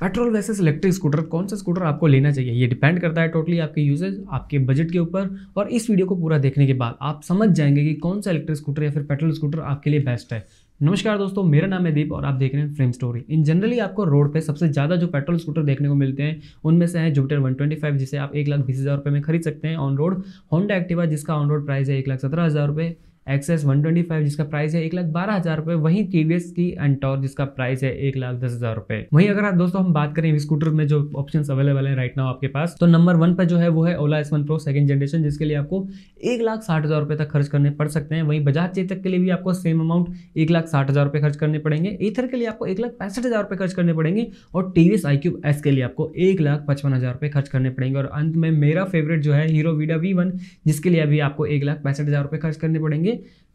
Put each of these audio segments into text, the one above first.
petrol वैसे electric scooter कौन सा स्कूटर आपको लेना चाहिए ये डिपेंड करता है टोटली आपके यूजेज आपके बजट के ऊपर और इस वीडियो को पूरा देखने के बाद आप समझ जाएंगे कि कौन सा इलेक्ट्रिक स्कूटर या फिर पेट्रोल स्कूटर आपके लिए बेस्ट है नमस्कार दोस्तों मेरा नाम है दीप और आप देख रहे हैं फ्रेम स्टोरी इन जनरली आपको रोड पे सबसे ज़्यादा जो पेट्रोल स्कूटर देखने को मिलते हैं उनमें से है जुपिटर 125 जिसे आप एक लाख बीस हज़ार रुपये में खरीद सकते हैं ऑन रोड होंडा एक्टिवा जिसका ऑन रोड प्राइस है एक लाख सत्रह हज़ार रुपये एक्सेस वन ट्वेंटी फाइव जिसका प्राइस है एक लाख बारह हज़ार रुपये वहीं टी वी एस की अनटॉर जिसका प्राइस है एक लाख दस हज़ार रुपये वहीं अगर आप दोस्तों हम बात करें स्कूटर में जो ऑप्शन अवेलेबल है राइट नाउ आपके पास तो नंबर वन पर जो है वो है Ola S one pro second generation जिसके लिए आपको एक लाख साठ हज़ार रुपये तक खर्च करने पड़ सकते हैं वहीं बजाज चेतक के लिए भी आपको सेम अमाउंट एक लाख साठ हज़ार रुपये खर्च करने पड़ेंगे इथर के लिए आपको एक लाख पैंसठ हज़ार रुपये खर्च करने पड़ेंगे और T V S iQube S के लिए आपको एक लाख पचपन हज़ार रुपये खर्च करने पड़ेंगे और अंत में मेरा फेवरेट जो है हीरो वीडा वी वन जिसके लिए अभी आपको एक लाख पैंसठ हज़ार रुपये खर्च करने पड़ेंगे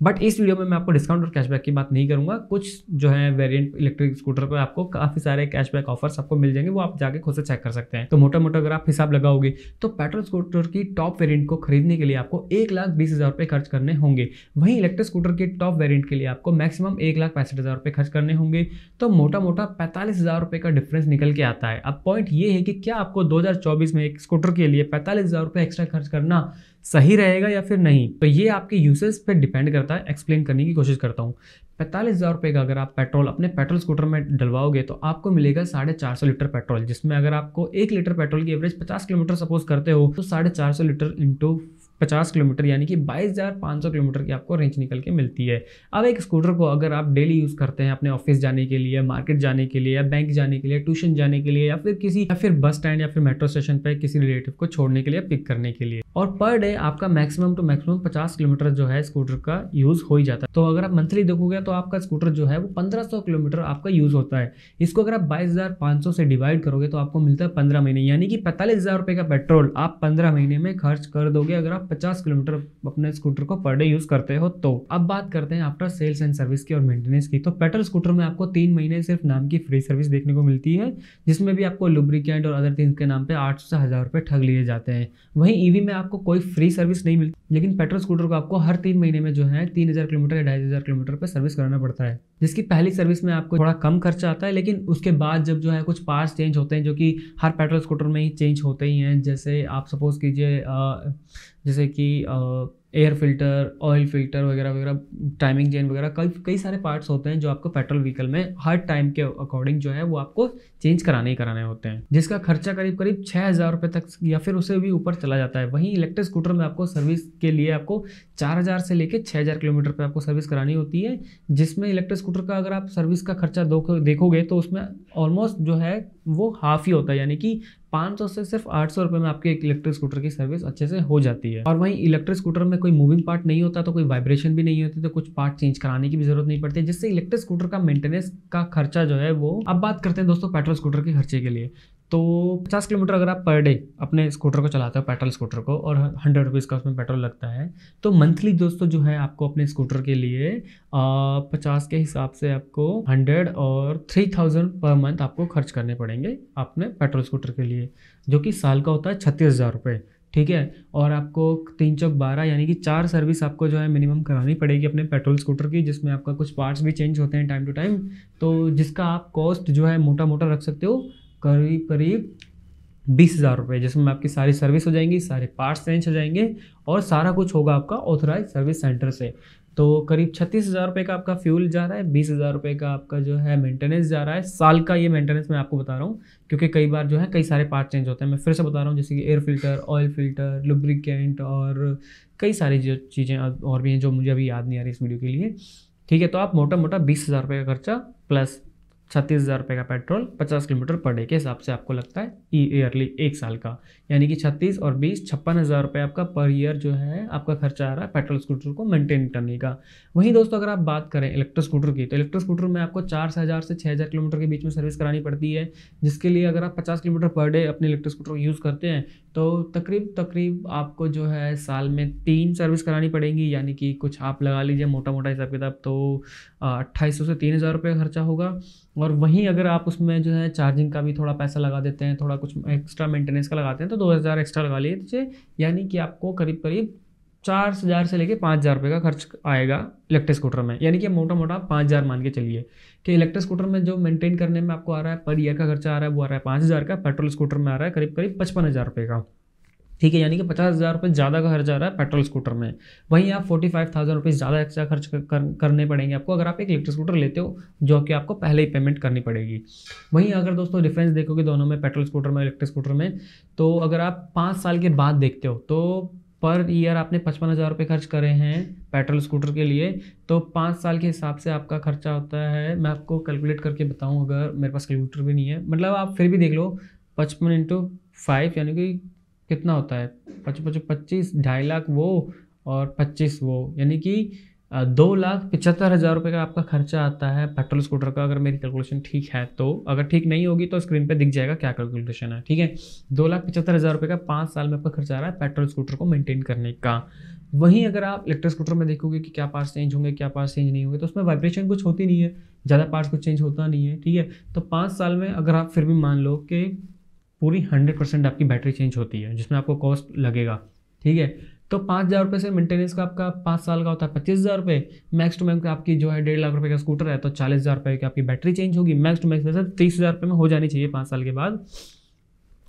बट इस वीडियो में मैं आपको डिस्काउंट और कैशबैक की बात नहीं करूंगा कुछ जो है वेरिएंट इलेक्ट्रिक स्कूटर पर आपको काफ़ी सारे कैशबैक ऑफर्स आपको मिल जाएंगे वो आप जाके खुद से चेक कर सकते हैं तो मोटा मोटा अगर आप हिसाब लगाओगे तो पेट्रोल स्कूटर की टॉप वेरिएंट को खरीदने के लिए आपको एक लाख बीस हज़ार रुपये खर्च करने होंगे वहीं इलेक्ट्रिक स्कूटर के टॉप वेरियंट के लिए आपको मैक्सिमम एक लाख पैंसठ हज़ार रुपये खर्च करने होंगे तो मोटा मोटा पैंतालीस हज़ार रुपये का डिफरेंस निकल के आता है अब पॉइंट ये है कि क्या आपको दो हज़ार चौबीस में एक स्कूटर के लिए पैंतालीस हज़ार रुपये एक्स्ट्रा खर्च करना सही रहेगा या फिर नहीं तो ये आपके यूसेज पर डिपेंड करता है एक्सप्लेन करने की कोशिश करता हूँ पैंतालीस हज़ार रुपये का अगर आप पेट्रोल अपने पेट्रोल स्कूटर में डलवाओगे तो आपको मिलेगा साढ़े चार सौ लीटर पेट्रोल जिसमें अगर आपको एक लीटर पेट्रोल की एवरेज पचास किलोमीटर सपोज करते हो तो साढ़े चार सौ लीटर इंटू पचास किलोमीटर यानी कि बाईस हज़ार पाँच सौ किलोमीटर की आपको रेंज निकल के मिलती है अब एक स्कूटर को अगर आप डेली यूज़ करते हैं अपने ऑफिस जाने के लिए मार्केट जाने के लिए या बैंक जाने के लिए ट्यूशन जाने के लिए या फिर किसी या फिर बस स्टैंड या फिर मेट्रो स्टेशन पर किसी रिलेटिव को छोड़ने के लिए पिक करने के लिए और पर डे आपका मैक्सिमम टू मैक्सिमम पचास किलोमीटर जो है स्कूटर का यूज़ हो ही जाता है तो अगर आप मंथली देखोगे तो आपका स्कूटर जो है वो पंद्रह किलोमीटर आपका यूज़ होता है इसको अगर आप बाईस से डिवाइड करोगे तो आपको मिलता है पंद्रह महीने यानी कि पैंतालीस का पेट्रोल आप पंद्रह महीने में खर्च कर दोगे अगर आप पचास किलोमीटर अपने स्कूटर को पर डे यूज़ करते हो तो अब बात करते हैं आफ्टर सेल्स एंड सर्विस की और मेंटेनेंस की तो पेट्रोल स्कूटर में आपको तीन महीने सिर्फ नाम की फ्री सर्विस देखने को मिलती है जिसमें भी आपको लुब्रिकेंट और अदर थिंग्स के नाम पर आठ से हज़ार रुपए ठग लिए जाते हैं वहीं ईवी e में आपको कोई फ्री सर्विस नहीं मिलती लेकिन पेट्रोल स्कूटर को आपको हर तीन महीने में जो है तीन हज़ार किलोमीटर या ढाई हज़ार किलोमीटर पर सर्विस कराना पड़ता है जिसकी पहली सर्विस में आपको थोड़ा कम खर्चा आता है लेकिन उसके बाद जब जो है कुछ पार्ट्स चेंज होते हैं जो कि हर पेट्रोल स्कूटर में ही चेंज होते ही हैं जैसे आप सपोज़ कीजिए जैसे कि एयर फिल्टर ऑयल फिल्टर वगैरह वगैरह टाइमिंग चेन वगैरह कई कई सारे पार्ट्स होते हैं जो आपको पेट्रोल व्हीकल में हर टाइम के अकॉर्डिंग जो है वो आपको चेंज कराने ही कराने होते हैं जिसका खर्चा करीब करीब छः हज़ार रुपये तक या फिर उसे भी ऊपर चला जाता है वहीं इलेक्ट्रिक स्कूटर में आपको सर्विस के लिए आपको चार हज़ार से लेकर छः हज़ार किलोमीटर पर आपको सर्विस करानी होती है जिसमें इलेक्ट्रिक स्कूटर का अगर आप सर्विस का खर्चा देखोगे तो उसमें ऑलमोस्ट जो है वो हाफ ही होता है यानी कि पाँच सौ से सिर्फ आठ सौ रुपए में आपके एक इलेक्ट्रिक स्कूटर की सर्विस अच्छे से हो जाती है और वहीं इलेक्ट्रिक स्कूटर में कोई मूविंग पार्ट नहीं होता तो कोई वाइब्रेशन भी नहीं होती तो कुछ पार्ट चेंज कराने की भी जरूरत नहीं पड़ती जिससे इलेक्ट्रिक स्कूटर का मेंटेनेंस का खर्चा जो है वो अब बात करते हैं दोस्तों पेट्रोल स्कूटर के खर्चे के लिए तो पचास किलोमीटर अगर आप पर डे अपने स्कूटर को चलाते हो पेट्रोल स्कूटर को और हंड्रेड रुपीज़ का उसमें पेट्रोल लगता है तो मंथली दोस्तों जो है आपको अपने स्कूटर के लिए पचास के हिसाब से आपको हंड्रेड और थ्री थाउजेंड पर मंथ आपको खर्च करने पड़ेंगे अपने पेट्रोल स्कूटर के लिए जो कि साल का होता है छत्तीस हज़ार रुपये ठीक है और आपको तीन चौक बारह यानी कि चार सर्विस आपको जो है मिनिमम करानी पड़ेगी अपने पेट्रोल स्कूटर की जिसमें आपका कुछ पार्ट्स भी चेंज होते हैं टाइम टू टाइम तो जिसका आप कॉस्ट जो है मोटा मोटा रख सकते हो करीब करीब बीस हज़ार रुपये जिसमें आपकी सारी सर्विस हो जाएंगी सारे पार्ट्स चेंज हो जाएंगे और सारा कुछ होगा आपका ऑथराइज सर्विस सेंटर से तो करीब छत्तीस हज़ार रुपये का आपका फ्यूल जा रहा है बीस हज़ार रुपये का आपका जो है मेंटेनेंस जा रहा है साल का ये मेंटेनेंस मैं आपको बता रहा हूँ क्योंकि कई बार जो है कई सारे पार्ट चेंज होते हैं मैं फिर से बता रहा हूँ जैसे कि air filter oil filter lubricant और कई सारी जो चीज़ें और भी हैं जो मुझे अभी याद नहीं आ रही इस वीडियो के लिए ठीक है तो आप मोटा मोटा बीस हज़ार रुपये का खर्चा प्लस छत्तीस हज़ार रुपये का पेट्रोल पचास किलोमीटर पर डे के हिसाब से आपको लगता है ईयरली एक साल का यानी कि छत्तीस और बीस छप्पन हज़ार रुपये आपका पर ईयर जो है आपका खर्चा आ रहा है पेट्रोल स्कूटर को मेंटेन करने का वहीं दोस्तों अगर आप बात करें इलेक्ट्रिक स्कूटर की तो इलेक्ट्रिक स्कूटर में आपको चार हज़ार से छः हज़ार किलोमीटर के बीच में सर्विस करानी पड़ती है जिसके लिए अगर आप पचास किलोमीटर पर डे अपने इलेक्ट्रिक स्कूटर यूज़ करते हैं तो तकरीब तकरीब आपको जो है साल में तीन सर्विस करानी पड़ेगी यानी कि कुछ आप लगा लीजिए मोटा मोटा हिसाब किताब तो अट्ठाईस से तीन हज़ार रुपये खर्चा होगा और वहीं अगर आप उसमें जो है चार्जिंग का भी थोड़ा पैसा लगा देते हैं थोड़ा कुछ एक्स्ट्रा मेंटेनेंस का लगाते हैं तो दो हज़ार एक्स्ट्रा लगा लीजिए यानी कि आपको करीब करीब चार हज़ार से लेके पाँच हज़ार रुपये का खर्च आएगा इलेक्ट्रिक स्कूटर में यानी कि मोटा मोटा पाँच हज़ार मान के चलिए कि इलेक्ट्रिक स्कूटर में जो मेंटेन करने में आपको आ रहा है पर ईयर का खर्चा आ रहा है वो आ रहा है पाँच हज़ार का पेट्रोल स्कूटर में आ रहा है करीब करीब पचपन हज़ार रुपये का ठीक है यानी कि पचास हज़ार रुपये ज़्यादा का खर्च आ रहा है पेट्रोल स्कूटर में वहीं आप फोर्टी फाइव थाउजेंड रुपीज़ ज़्यादा एक्स्ट्रा खर्च कर, करने पड़ेंगे आपको अगर आप एक इलेक्ट्रिक स्कूटर लेते हो जो कि आपको पहले ही पेमेंट करनी पड़ेगी वहीं अगर दोस्तों डिफरेंस देखोगे दोनों में पेट्रोल स्कूटर में इलेक्ट्रिक स्कूटर में तो अगर आप पाँच साल के बाद देखते हो तो पर ईयर आपने पचपन हज़ार रुपये खर्च करे हैं पेट्रोल स्कूटर के लिए तो पाँच साल के हिसाब से आपका खर्चा होता है मैं आपको कैलकुलेट करके बताऊँ अगर मेरे पास कैलकुलेटर भी नहीं है मतलब आप फिर भी देख लो पचपन इंटू फाइव यानी कि कितना होता है पच पच पच्चीस ढाई लाख वो और पच्चीस वो यानी कि दो लाख पचहत्तर हज़ार रुपये का आपका खर्चा आता है पेट्रोल स्कूटर का अगर मेरी कैलकुलेशन ठीक है तो अगर ठीक नहीं होगी तो स्क्रीन पे दिख जाएगा क्या कैलकुलेशन है ठीक है दो लाख पचहत्तर हज़ार रुपये का पाँच साल में आपका खर्चा आ रहा है पेट्रोल स्कूटर को मेंटेन करने का वहीं अगर आप इलेक्ट्रिक स्कूटर में देखोगे कि क्या पार्ट्स चेंज होंगे क्या पार्ट्स चेंज नहीं होंगे तो उसमें वाइब्रेशन कुछ होती नहीं है ज़्यादा पार्ट्स कुछ चेंज होता नहीं है ठीक है तो पाँच साल में अगर आप फिर भी मान लो कि पूरी हंड्रेड परसेंट आपकी बैटरी चेंज होती है जिसमें आपको कॉस्ट लगेगा ठीक है तो पाँच हज़ार रुपये से मेंटेनेंस का आपका पाँच साल का होता है पच्चीस हज़ार रुपये मैक्स टू मैक्स आपकी जो है डेढ़ लाख रुपये का स्कूटर है तो चालीस हज़ार रुपये की आपकी बैटरी चेंज होगी मैक्स टू मैक्स वैसे तीस हज़ार रुपये में हो जानी चाहिए पाँच साल के बाद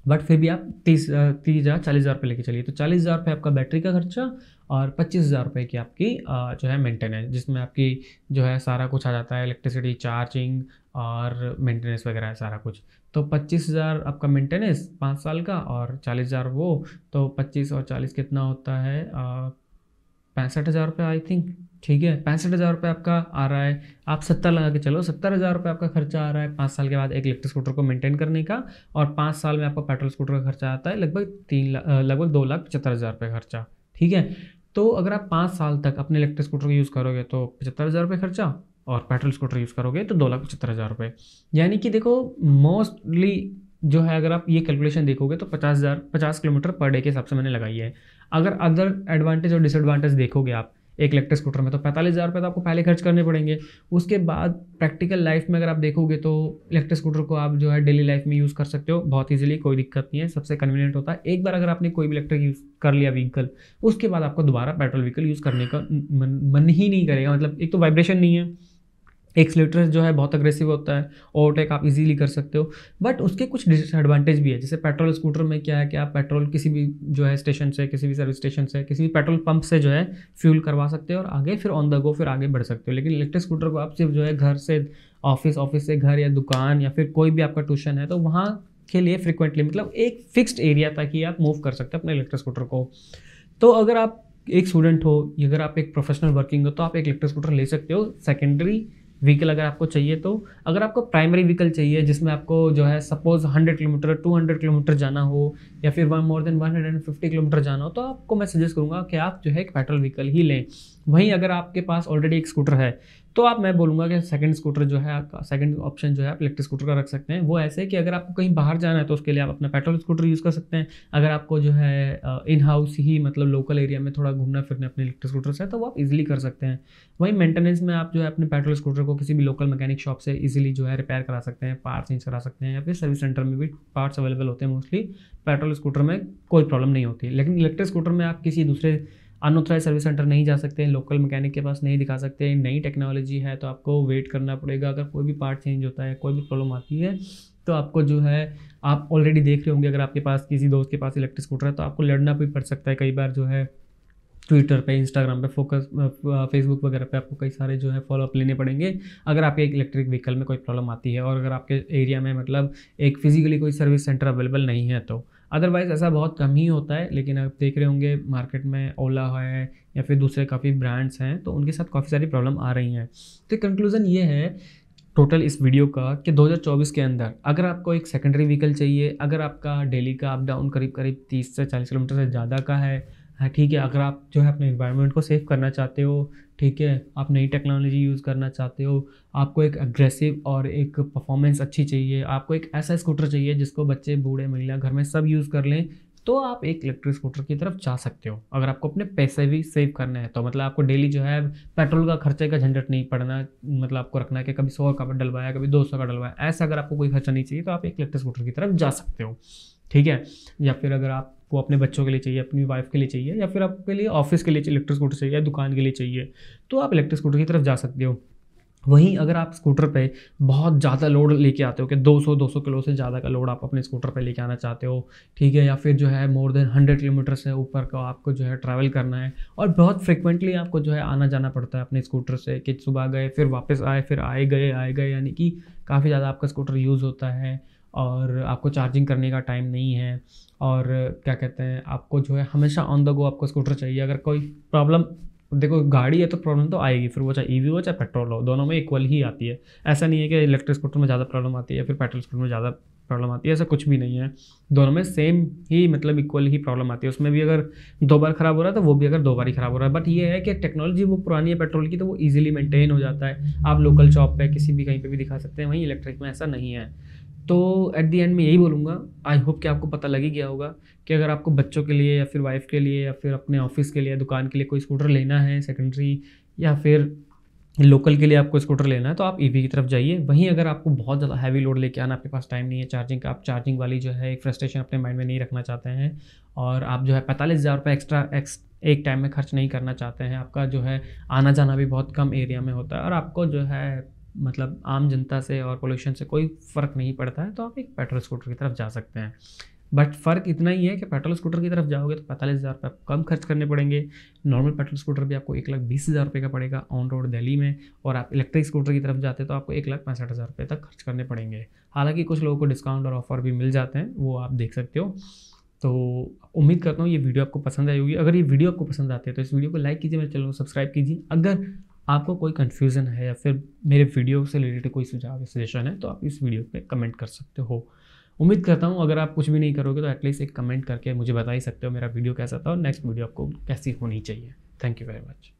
बट फिर भी आप तीस तीस हज़ार चालीस हज़ार रुपये लेके चलिए तो चालीस हज़ार रुपये आपका बैटरी का खर्चा और पच्चीस हज़ार रुपये की आपकी जो है मेंटेनेंस जिसमें आपकी जो है सारा कुछ आ जाता है इलेक्ट्रिसिटी चार्जिंग और मेंटेनेंस वगैरह सारा कुछ तो पच्चीस हज़ार आपका मेंटेनेंस पाँच साल का और चालीस हज़ार वो तो पच्चीस और चालीस कितना होता है पैंसठ हज़ार रुपये आई थिंक ठीक है पैंसठ हज़ार रुपये आपका आ रहा है आप सत्तर लगा के चलो सत्तर हज़ार रुपये आपका खर्चा आ रहा है पाँच साल के बाद एक इलेक्ट्रिक स्कूटर को मेंटेन करने का और पाँच साल में आपका पेट्रोल स्कूटर का खर्चा आता है लगभग तीन लगभग दो लाख पचहत्तर हज़ार रुपये खर्चा ठीक है तो अगर आप पाँच साल तक अपने इलेक्ट्रिक स्कूटर को यूज़ करोगे तो पचहत्तर हज़ार रुपये खर्चा और पेट्रोल स्कूटर यूज़ करोगे तो दो लाख पचहत्तर हज़ार रुपये यानी कि देखो मोस्टली जो है अगर आप ये कैलकुलेशन देखोगे तो पचास हज़ार पचास किलोमीटर पर डे के हिसाब से मैंने लगाई है अगर अदर एडवांटेज और डिसएडवांटेज देखोगे आप एक इलेक्ट्रिक स्कूटर में तो पैंतालीस हज़ार रुपये तो आपको पहले खर्च करने पड़ेंगे उसके बाद प्रैक्टिकल लाइफ में अगर आप देखोगे तो इलेक्ट्रिक स्कूटर को आप जो है डेली लाइफ में यूज़ कर सकते हो बहुत ईजिली कोई दिक्कत नहीं है सबसे कन्वीनियंट होता है एक बार अगर आपने कोई भी इलेक्ट्रिक यूज़ कर लिया व्हीकल उसके बाद आपको दोबारा पेट्रोल व्हीकल यूज़ करने का मन, मन ही नहीं करेगा मतलब एक तो वाइब्रेशन नहीं है एक स्लेटर जो है बहुत अग्रेसिव होता है ओवरटेक आप इजीली कर सकते हो बट उसके कुछ डिसएडवांटेज भी है जैसे पेट्रोल स्कूटर में क्या है कि आप पेट्रोल किसी भी जो है स्टेशन से किसी भी सर्विस स्टेशन से किसी भी पेट्रोल पंप से जो है फ्यूल करवा सकते हो और आगे फिर ऑन द गो फिर आगे बढ़ सकते हो लेकिन इलेक्ट्रिक स्कूटर को आप सिर्फ जो है घर से ऑफिस ऑफिस से घर या दुकान या फिर कोई भी आपका ट्यूशन है तो वहाँ के लिए फ्रिक्वेंटली मतलब एक फिक्स्ड एरिया तक ही आप मूव कर सकते हो अपने इलेक्ट्रिक स्कूटर को तो अगर आप एक स्टूडेंट हो अगर आप एक प्रोफेशनल वर्किंग हो तो आप एक इलेक्ट्रिक स्कूटर ले सकते हो सेकेंडरी व्हीकल अगर आपको चाहिए तो अगर आपको प्राइमरी व्हीकल चाहिए जिसमें आपको जो है सपोज 100 किलोमीटर 200 किलोमीटर जाना हो या फिर वन मोर देन 150 किलोमीटर जाना हो तो आपको मैं सजेस्ट करूँगा कि आप जो है एक पेट्रोल व्हीकल ही लें वहीं अगर आपके पास ऑलरेडी एक स्कूटर है तो आप मैं बोलूँगा कि सेकंड स्कूटर जो है आपका सेकंड ऑप्शन जो है आप इलेक्ट्रिक स्कूटर का रख सकते हैं वो ऐसे है कि अगर आपको कहीं बाहर जाना है तो उसके लिए आप अपना पेट्रोल स्कूटर यूज़ कर सकते हैं अगर आपको जो है इन हाउस ही मतलब लोकल एरिया में थोड़ा घूमना फिरना अपने इलेक्ट्रिक स्कूटर से तो वो आप ईजिली कर सकते हैं वहीं मेंटेनेंस में आप जो है अपने पेट्रोल स्कूटर को किसी भी लोकल मैकेनिक शॉप से ईजिली जो है रिपेयर करा सकते हैं पार्ट्स चेंज करा सकते हैं या फिर सर्विस सेंटर में भी पार्ट्स अवेलेबल होते हैं मोस्टली पेट्रोल स्कूटर में कोई प्रॉब्लम नहीं होती लेकिन इलेक्ट्रिक स्कूटर में आप किसी दूसरे अनऑथराइज सर्विस सेंटर नहीं जा सकते लोकल मैकेनिक के पास नहीं दिखा सकते नई टेक्नोलॉजी है तो आपको वेट करना पड़ेगा अगर कोई भी पार्ट चेंज होता है कोई भी प्रॉब्लम आती है तो आपको जो है आप ऑलरेडी देख रहे होंगे अगर आपके पास किसी दोस्त के पास इलेक्ट्रिक स्कूटर है तो आपको लड़ना भी पड़ सकता है कई बार जो है ट्विटर पे इंस्टाग्राम पे फोकस फेसबुक वगैरह पे आपको कई सारे जो है फॉलोअप लेने पड़ेंगे अगर आपके एक इलेक्ट्रिक व्हीकल में कोई प्रॉब्लम आती है और अगर आपके एरिया में मतलब एक फिजिकली कोई सर्विस सेंटर अवेलेबल नहीं है तो अदरवाइज़ ऐसा बहुत कम ही होता है लेकिन आप देख रहे होंगे मार्केट में ओला है या फिर दूसरे काफ़ी ब्रांड्स हैं तो उनके साथ काफ़ी सारी प्रॉब्लम आ रही हैं तो कंक्लूज़न ये है टोटल इस वीडियो का कि 2024 के अंदर अगर आपको एक सेकेंडरी व्हीकल चाहिए अगर आपका डेली का अप डाउन करीब करीब 30 से 40 किलोमीटर से ज़्यादा का है है ठीक है अगर आप जो है अपने इन्वायरमेंट को सेव करना चाहते हो ठीक है आप नई टेक्नोलॉजी यूज़ करना चाहते हो आपको एक अग्रेसिव और एक परफॉर्मेंस अच्छी चाहिए आपको एक ऐसा स्कूटर चाहिए जिसको बच्चे बूढ़े महिला घर में सब यूज़ कर लें तो आप एक इलेक्ट्रिक स्कूटर की तरफ जा सकते हो अगर आपको अपने पैसे भी सेव करने हैं तो मतलब आपको डेली जो है पेट्रोल का खर्चे का झंझट नहीं पड़ना मतलब आपको रखना है कि कभी सौ का डलवाया कभी दो सौ का डलवाया ऐसा अगर आपको कोई खर्चा नहीं चाहिए तो आप एक इलेक्ट्रिक स्कूटर की तरफ जा सकते हो ठीक है या फिर अगर आप वो अपने बच्चों के लिए चाहिए अपनी वाइफ के लिए चाहिए या फिर आपके लिए ऑफिस के लिए इलेक्ट्रिक स्कूटर चाहिए या दुकान के लिए चाहिए तो आप इलेक्ट्रिक स्कूटर की तरफ जा सकते हो वहीं अगर आप स्कूटर पे बहुत ज़्यादा लोड लेके आते हो कि 200 200 किलो से ज़्यादा का लोड आप अपने स्कूटर पे लेके आना चाहते हो ठीक है या फिर जो है मोर देन 100 किलोमीटर से ऊपर का आपको जो है ट्रैवल करना है और बहुत फ्रिक्वेंटली आपको जो है आना जाना पड़ता है अपने स्कूटर से कि सुबह गए फिर वापस आए फिर आए गए आए गए यानी कि काफ़ी ज़्यादा आपका स्कूटर यूज़ होता है और आपको चार्जिंग करने का टाइम नहीं है और क्या कहते हैं आपको जो है हमेशा ऑन द गो आपको स्कूटर चाहिए अगर कोई प्रॉब्लम देखो गाड़ी है तो प्रॉब्लम तो आएगी फिर वो चाहे ई e हो चाहे पेट्रोल हो दोनों में इक्वल ही आती है ऐसा नहीं है कि इलेक्ट्रिक स्कूटर में ज़्यादा प्रॉब्लम आती है फिर पेट्रोल स्कूटर में ज़्यादा प्रॉब्लम आती है ऐसा कुछ भी नहीं है दोनों में सेम ही मतलब इक्वल ही प्रॉब्लम आती है उसमें भी अगर दो बार ख़राब हो रहा है तो वो भी अगर दो बार ही ख़राब हो रहा है बट ये है कि टेक्नोलॉजी वो पुरानी है पेट्रोल की तो वो ईजिली मेंटेन हो जाता है आप लोकल शॉप पे किसी भी कहीं पे भी दिखा सकते हैं वहीं इलेक्ट्रिक में ऐसा नहीं है तो एट दी एंड में यही बोलूँगा आई होप कि आपको पता लग ही गया होगा कि अगर आपको बच्चों के लिए या फिर वाइफ के लिए या फिर अपने ऑफिस के लिए दुकान के लिए कोई स्कूटर लेना है सेकेंडरी या फिर लोकल के लिए आपको स्कूटर लेना है तो आप ई की तरफ जाइए वहीं अगर आपको बहुत ज़्यादा हैवी लोड लेके आना आपके पास टाइम नहीं है चार्जिंग का आप चार्जिंग वाली जो है एक फ्रस्ट्रेशन अपने माइंड में नहीं रखना चाहते हैं और आप जो है पैंतालीस हज़ार रुपये एक्स्ट्रा एक्स एक टाइम में खर्च नहीं करना चाहते हैं आपका जो है आना जाना भी बहुत कम एरिया में होता है और आपको जो है मतलब आम जनता से और पोल्यूशन से कोई फ़र्क नहीं पड़ता है तो आप एक पेट्रोल स्कूटर की तरफ जा सकते हैं बट फ़र्क इतना ही है कि पेट्रोल स्कूटर की तरफ जाओगे तो पैंतालीस हज़ार रुपये कम खर्च करने पड़ेंगे नॉर्मल पेट्रोल स्कूटर भी आपको एक लाख बीस हज़ार रुपये का पड़ेगा ऑन रोड दिल्ली में और आप इलेक्ट्रिक स्कूटर की तरफ जाते तो आपको एक लाख पैंसठ हज़ार रुपये तक खर्च करने पड़ेंगे हालांकि कुछ लोगों को डिस्काउंट और ऑफर भी मिल जाते हैं वो आप देख सकते हो तो उम्मीद करता हूँ ये वीडियो आपको पसंद आई होगी अगर ये वीडियो आपको पसंद आती है तो इस वीडियो को लाइक कीजिए मेरे चैनल को सब्सक्राइब कीजिए अगर आपको कोई कन्फ्यूज़न है या फिर मेरे वीडियो से रिलेटेड कोई सुझाव या सजेशन है तो आप इस वीडियो पे कमेंट कर सकते हो उम्मीद करता हूँ अगर आप कुछ भी नहीं करोगे तो एटलीस्ट एक कमेंट करके मुझे बता ही सकते हो मेरा वीडियो कैसा था और नेक्स्ट वीडियो आपको कैसी होनी चाहिए थैंक यू वेरी मच